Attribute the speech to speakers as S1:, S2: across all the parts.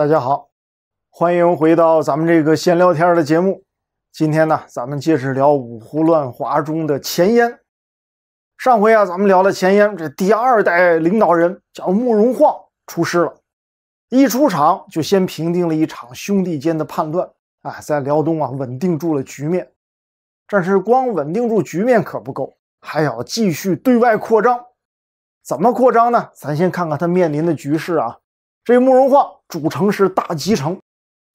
S1: 大家好，欢迎回到咱们这个闲聊天的节目。今天呢，咱们接着聊五胡乱华中的前燕。上回啊，咱们聊了前燕这第二代领导人叫慕容晃出师了，一出场就先平定了一场兄弟间的叛乱，啊，在辽东啊稳定住了局面。但是光稳定住局面可不够，还要继续对外扩张。怎么扩张呢？咱先看看他面临的局势啊。这慕容晃主城是大集城，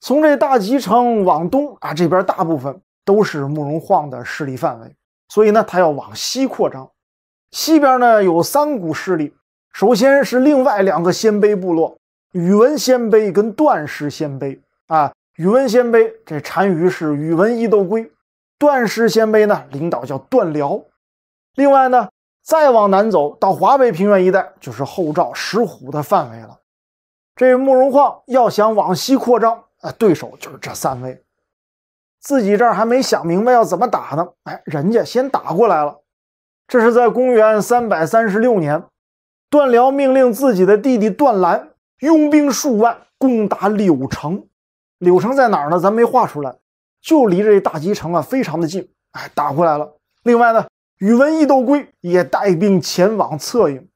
S1: 从这大集城往东啊，这边大部分都是慕容晃的势力范围，所以呢，他要往西扩张。西边呢有三股势力，首先是另外两个鲜卑部落——宇文鲜卑跟段氏鲜卑啊。宇文鲜卑这单于是宇文益豆归，段氏鲜卑呢领导叫段辽。另外呢，再往南走到华北平原一带，就是后赵石虎的范围了。这慕容晃要想往西扩张，啊，对手就是这三位，自己这儿还没想明白要怎么打呢，哎，人家先打过来了。这是在公元三百三十六年，段辽命令自己的弟弟段兰拥兵数万攻打柳城，柳城在哪儿呢？咱没画出来，就离这大集城啊，非常的近，哎，打过来了。另外呢，宇文义都归也带兵前往策应。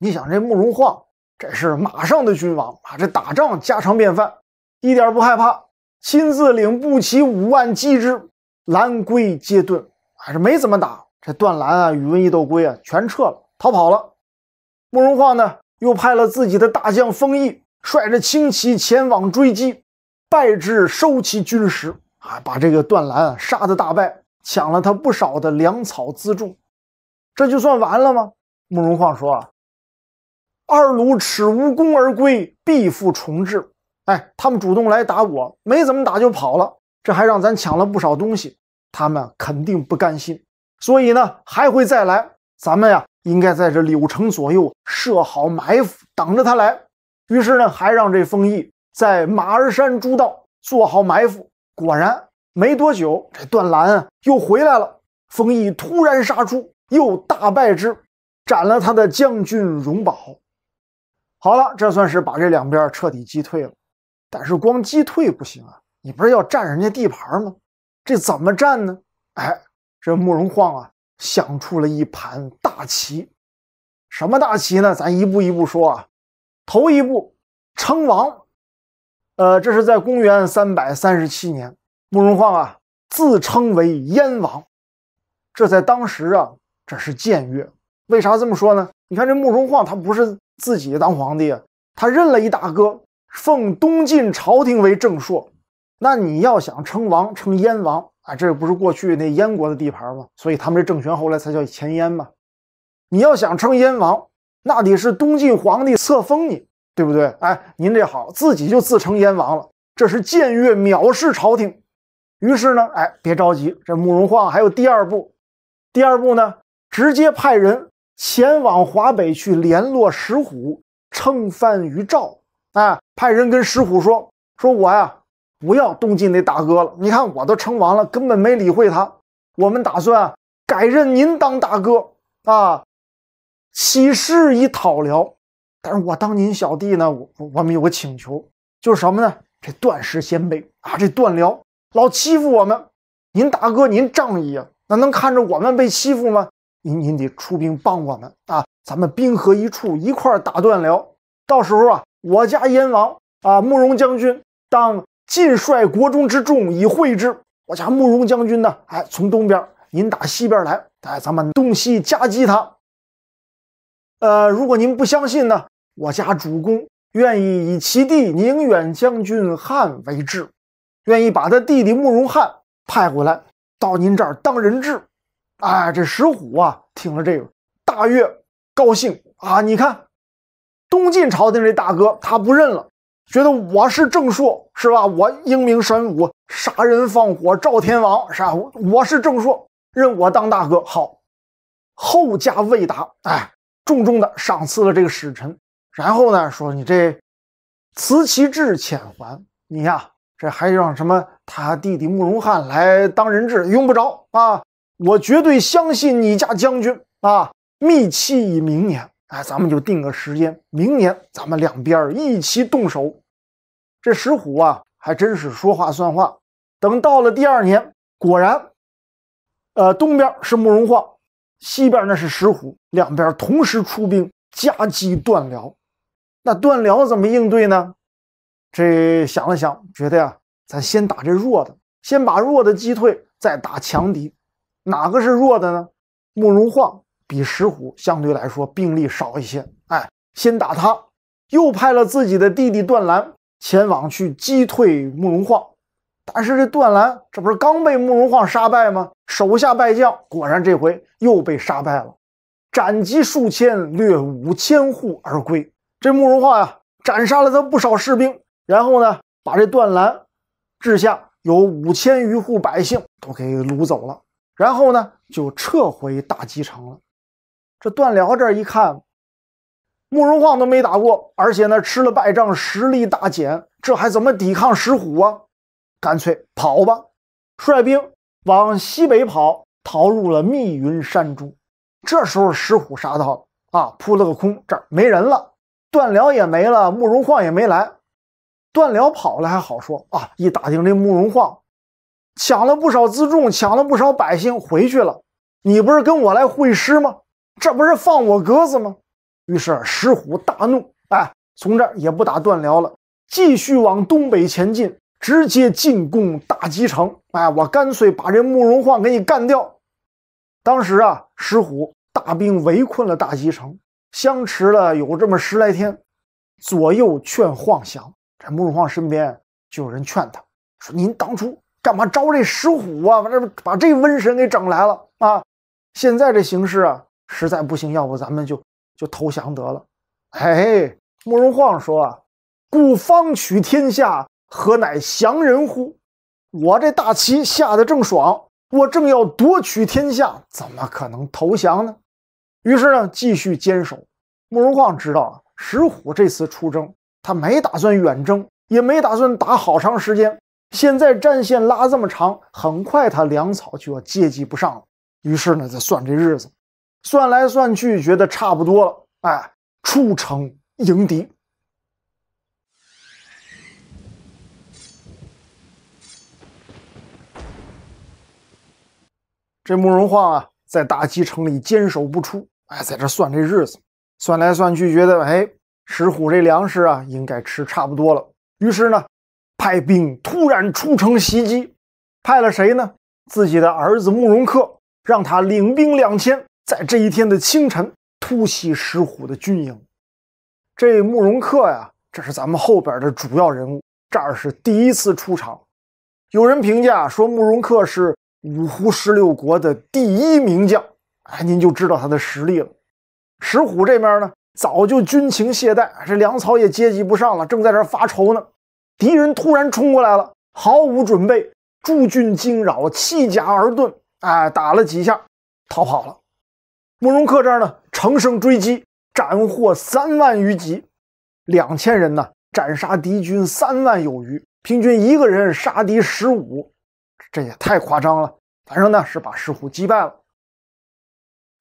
S1: 你想这慕容晃。这是马上的君王啊，这打仗家常便饭，一点不害怕，亲自领步骑五万击之，拦归皆遁，还是没怎么打。这段兰啊，宇文义斗归啊，全撤了，逃跑了。慕容晃呢，又派了自己的大将封毅，率着轻骑前往追击，败之，收其军师啊，把这个段兰啊杀得大败，抢了他不少的粮草辎重。这就算完了吗？慕容晃说啊。二鲁耻无功而归，必复重置。哎，他们主动来打我，没怎么打就跑了，这还让咱抢了不少东西。他们肯定不甘心，所以呢还会再来。咱们呀，应该在这柳城左右设好埋伏，等着他来。于是呢，还让这封邑在马儿山诸道做好埋伏。果然没多久，这段兰啊又回来了。封邑突然杀出，又大败之，斩了他的将军荣宝。好了，这算是把这两边彻底击退了，但是光击退不行啊！你不是要占人家地盘吗？这怎么占呢？哎，这慕容晃啊想出了一盘大棋，什么大棋呢？咱一步一步说啊。头一步称王，呃，这是在公元三百三十七年，慕容晃啊自称为燕王，这在当时啊这是僭越。为啥这么说呢？你看这慕容晃他不是。自己当皇帝，他认了一大哥，奉东晋朝廷为正朔。那你要想称王称燕王啊，这不是过去那燕国的地盘吗？所以他们这政权后来才叫前燕嘛。你要想称燕王，那得是东晋皇帝册封你，对不对？哎，您这好，自己就自称燕王了，这是僭越藐视朝廷。于是呢，哎，别着急，这慕容晃还有第二步，第二步呢，直接派人。前往华北去联络石虎，称藩于赵啊！派人跟石虎说：说我呀，不要东晋那大哥了。你看我都称王了，根本没理会他。我们打算改任您当大哥啊！起誓以讨辽，但是我当您小弟呢，我我们有个请求，就是什么呢？这断氏先辈啊，这断辽老欺负我们，您大哥您仗义啊，那能看着我们被欺负吗？您您得出兵帮我们啊！咱们兵合一处，一块儿打断辽。到时候啊，我家燕王啊，慕容将军当晋帅，国中之众以会之。我家慕容将军呢，哎，从东边您打西边来，哎，咱们东西夹击他。呃，如果您不相信呢，我家主公愿意以其弟宁远将军汉为质，愿意把他弟弟慕容汉派过来到您这儿当人质。哎，这石虎啊，听了这个大悦高兴啊！你看，东晋朝廷这大哥他不认了，觉得我是郑硕是吧？我英明神武，杀人放火，赵天王啥？我是郑硕，认我当大哥好。后加未达，哎，重重的赏赐了这个使臣，然后呢说你这辞其志遣还你呀，这还让什么他弟弟慕容翰来当人质用不着啊？我绝对相信你家将军啊！密期已明年，哎，咱们就定个时间，明年咱们两边一起动手。这石虎啊，还真是说话算话。等到了第二年，果然，呃，东边是慕容晃，西边那是石虎，两边同时出兵夹击段辽。那段辽怎么应对呢？这想了想，觉得呀，咱先打这弱的，先把弱的击退，再打强敌。哪个是弱的呢？慕容晃比石虎相对来说兵力少一些。哎，先打他，又派了自己的弟弟段兰前往去击退慕容晃。但是这段兰这不是刚被慕容晃杀败吗？手下败将果然这回又被杀败了，斩击数千，掠五千户而归。这慕容晃呀，斩杀了他不少士兵，然后呢，把这段兰治下有五千余户百姓都给掳走了。然后呢，就撤回大鸡城了。这段辽这一看，慕容晃都没打过，而且呢吃了败仗，实力大减，这还怎么抵抗石虎啊？干脆跑吧，率兵往西北跑，逃入了密云山中。这时候石虎杀到了，啊，扑了个空，这儿没人了，段辽也没了，慕容晃也没来。段辽跑了还好说啊，一打听这慕容晃。抢了不少辎重，抢了不少百姓，回去了。你不是跟我来会师吗？这不是放我鸽子吗？于是石虎大怒，哎，从这儿也不打断聊了，继续往东北前进，直接进攻大吉城。哎，我干脆把这慕容晃给你干掉。当时啊，石虎大兵围困了大吉城，相持了有这么十来天，左右劝晃降。这慕容晃身边就有人劝他说：“您当初。”干嘛招这石虎啊？把这把这瘟神给整来了啊！现在这形势啊，实在不行，要不咱们就就投降得了。哎，慕容晃说：“啊，故方取天下，何乃降人乎？我这大旗下的正爽，我正要夺取天下，怎么可能投降呢？”于是呢，继续坚守。慕容晃知道，石虎这次出征，他没打算远征，也没打算打好长时间。现在战线拉这么长，很快他粮草就要接济不上了。于是呢，在算这日子，算来算去觉得差不多了。哎，出城迎敌。这慕容晃啊，在大极城里坚守不出。哎，在这算这日子，算来算去觉得，哎，石虎这粮食啊，应该吃差不多了。于是呢。派兵突然出城袭击，派了谁呢？自己的儿子慕容恪，让他领兵两千，在这一天的清晨突袭石虎的军营。这慕容恪呀，这是咱们后边的主要人物，这儿是第一次出场。有人评价说，慕容恪是五胡十六国的第一名将，哎，您就知道他的实力了。石虎这边呢，早就军情懈怠，这粮草也接济不上了，正在这发愁呢。敌人突然冲过来了，毫无准备，驻军惊扰，弃甲而遁。哎，打了几下，逃跑了。慕容恪这儿呢，乘胜追击，斩获三万余级，两千人呢，斩杀敌军三万有余，平均一个人杀敌十五，这也太夸张了。反正呢，是把石虎击败了。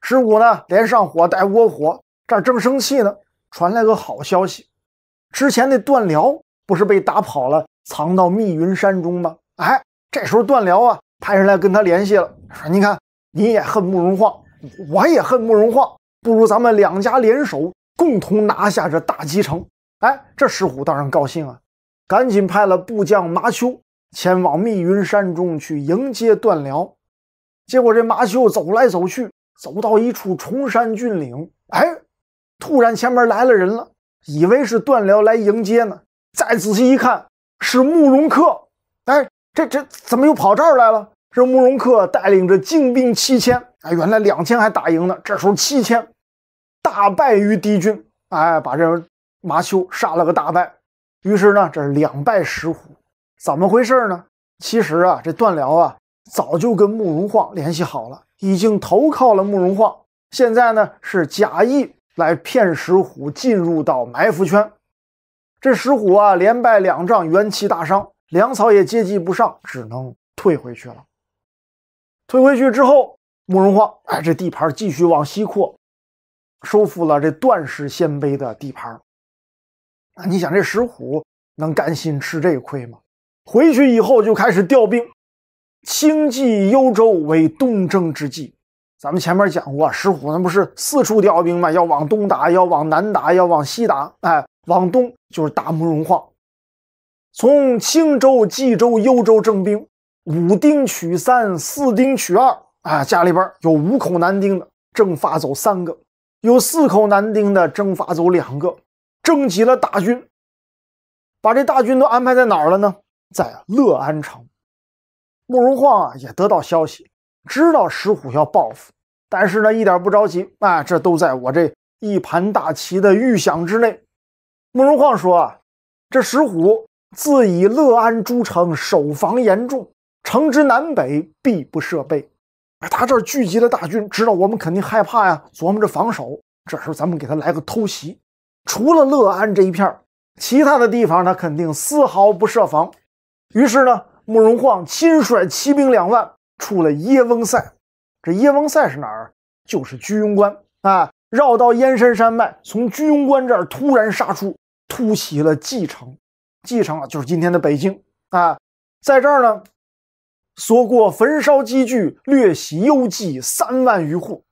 S1: 石虎呢，连上火带窝火，这正生气呢，传来个好消息，之前那段辽。不是被打跑了，藏到密云山中吗？哎，这时候段辽啊，派人来跟他联系了，说：“你看，你也恨慕容晃，我也恨慕容晃，不如咱们两家联手，共同拿下这大集城。”哎，这石虎当然高兴啊，赶紧派了部将麻秋前往密云山中去迎接段辽。结果这麻秋走来走去，走到一处崇山峻岭，哎，突然前面来了人了，以为是段辽来迎接呢。再仔细一看，是慕容恪。哎，这这怎么又跑这儿来了？这慕容恪带领着精兵七千，哎，原来两千还打赢呢，这时候七千，大败于敌军。哎，把这麻秋杀了个大败。于是呢，这是两败石虎，怎么回事呢？其实啊，这段辽啊早就跟慕容晃联系好了，已经投靠了慕容晃。现在呢，是假意来骗石虎进入到埋伏圈。这石虎啊，连败两仗，元气大伤，粮草也接济不上，只能退回去了。退回去之后，慕容晃哎，这地盘继续往西扩，收复了这段氏鲜卑的地盘。那你想，这石虎能甘心吃这个亏吗？回去以后就开始调兵，兴济幽州为东征之计。咱们前面讲过，石虎那不是四处调兵吗？要往东打，要往南打，要往西打，哎。往东就是大慕容晃，从青州、冀州、幽州征兵，五丁取三，四丁取二。啊，家里边有五口男丁的征发走三个，有四口男丁的征发走两个，征集了大军。把这大军都安排在哪儿了呢？在乐安城。慕容晃啊也得到消息，知道石虎要报复，但是呢一点不着急。啊，这都在我这一盘大棋的预想之内。慕容晃说：“啊，这石虎自以乐安诸城守防严重，城之南北必不设备。哎，他这儿聚集了大军，知道我们肯定害怕呀，琢磨着防守。这时候咱们给他来个偷袭。除了乐安这一片儿，其他的地方他肯定丝毫不设防。于是呢，慕容晃亲率骑兵两万出了耶翁塞。这耶翁塞是哪儿？就是居庸关啊！绕到燕山山脉，从居庸关这儿突然杀出。”突袭了蓟城，蓟城啊就是今天的北京啊，在这儿呢，所过焚烧积聚掠袭幽蓟三万余户。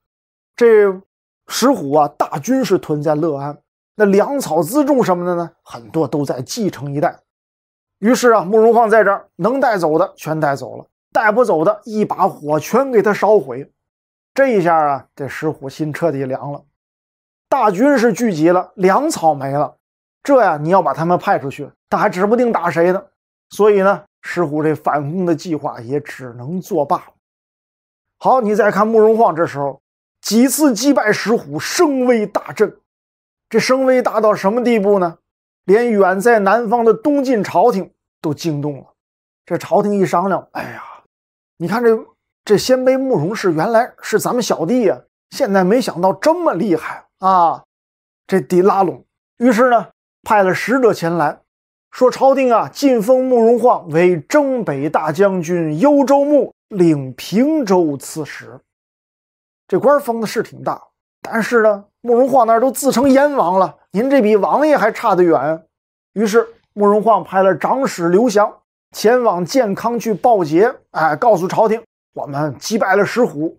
S1: 这石虎啊，大军是屯在乐安，那粮草辎重什么的呢，很多都在蓟城一带。于是啊，慕容晃在这儿能带走的全带走了，带不走的一把火全给他烧毁。这一下啊，这石虎心彻底凉了，大军是聚集了，粮草没了。这呀，你要把他们派出去，他还指不定打谁呢。所以呢，石虎这反攻的计划也只能作罢。好，你再看慕容晃，这时候几次击败石虎，声威大振。这声威大到什么地步呢？连远在南方的东晋朝廷都惊动了。这朝廷一商量，哎呀，你看这这鲜卑慕容氏原来是咱们小弟呀，现在没想到这么厉害啊！这得拉拢。于是呢。派了使者前来，说朝廷啊晋封慕容晃为征北大将军、幽州牧、领平州刺史。这官封的是挺大，但是呢，慕容晃那都自称燕王了，您这比王爷还差得远。于是慕容晃派了长史刘翔前往建康去报捷，哎，告诉朝廷我们击败了石虎。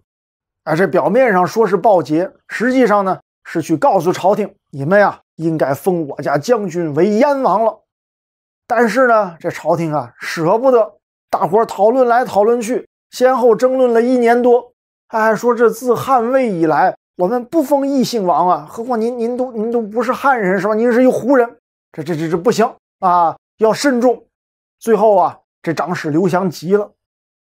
S1: 哎，这表面上说是报捷，实际上呢是去告诉朝廷你们呀应该封我家将军为燕王了，但是呢，这朝廷啊舍不得。大伙讨论来讨论去，先后争论了一年多。哎，说这自汉魏以来，我们不封异姓王啊，何况您您都您都不是汉人是吧？您是一胡人，这这这这不行啊！要慎重。最后啊，这长史刘翔急了，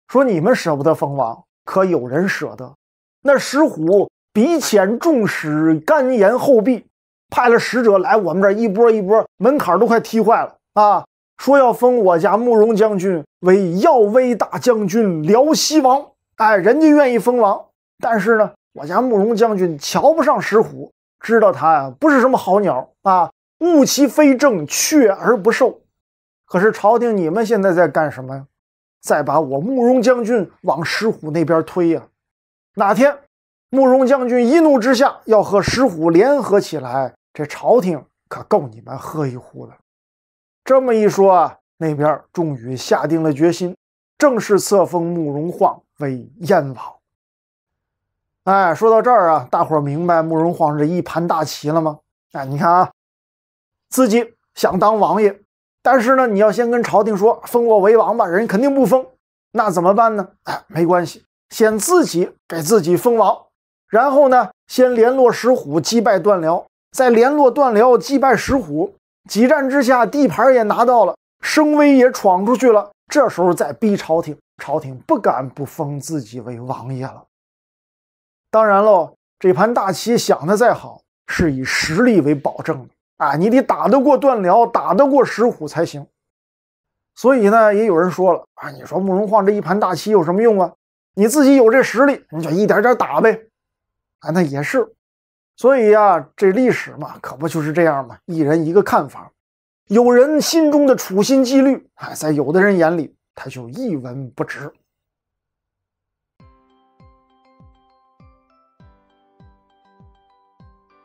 S1: 说：“你们舍不得封王，可有人舍得？那石虎鼻浅重使，肝言厚壁。”派了使者来我们这儿一波一波，门槛都快踢坏了啊！说要封我家慕容将军为耀威大将军、辽西王。哎，人家愿意封王，但是呢，我家慕容将军瞧不上石虎，知道他呀不是什么好鸟啊，物其非正，却而不受。可是朝廷，你们现在在干什么呀？再把我慕容将军往石虎那边推呀？哪天慕容将军一怒之下要和石虎联合起来？这朝廷可够你们喝一壶的！这么一说啊，那边终于下定了决心，正式册封慕容晃为燕王。哎，说到这儿啊，大伙儿明白慕容晃这一盘大棋了吗？哎，你看啊，自己想当王爷，但是呢，你要先跟朝廷说封我为王吧，人肯定不封。那怎么办呢？哎，没关系，先自己给自己封王，然后呢，先联络石虎，击败段辽。在联络段辽，击败石虎，几战之下，地盘也拿到了，声威也闯出去了。这时候再逼朝廷，朝廷不敢不封自己为王爷了。当然喽，这盘大棋想的再好，是以实力为保证的啊！你得打得过段辽，打得过石虎才行。所以呢，也有人说了啊，你说慕容晃这一盘大棋有什么用啊？你自己有这实力，你就一点点打呗。啊，那也是。所以呀，这历史嘛，可不就是这样嘛，一人一个看法。有人心中的处心积虑，哎，在有的人眼里，他就一文不值。